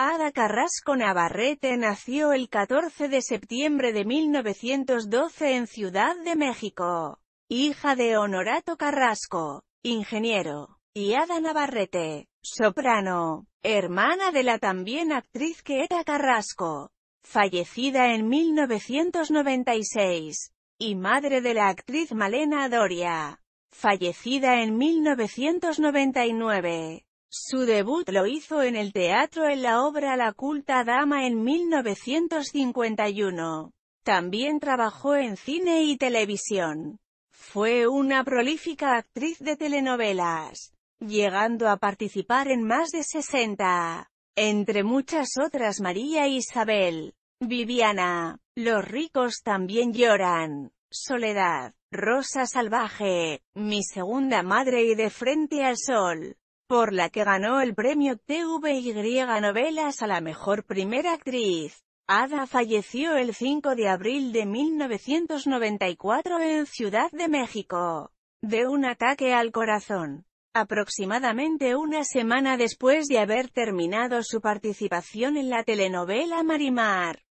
Ada Carrasco Navarrete nació el 14 de septiembre de 1912 en Ciudad de México. Hija de Honorato Carrasco, ingeniero, y Ada Navarrete, soprano, hermana de la también actriz Queta Carrasco, fallecida en 1996, y madre de la actriz Malena Doria, fallecida en 1999. Su debut lo hizo en el teatro en la obra La culta dama en 1951. También trabajó en cine y televisión. Fue una prolífica actriz de telenovelas, llegando a participar en más de 60. Entre muchas otras María Isabel, Viviana, Los ricos también lloran, Soledad, Rosa salvaje, Mi segunda madre y De frente al sol por la que ganó el premio TVY Novelas a la mejor primera actriz. Ada falleció el 5 de abril de 1994 en Ciudad de México, de un ataque al corazón. Aproximadamente una semana después de haber terminado su participación en la telenovela Marimar,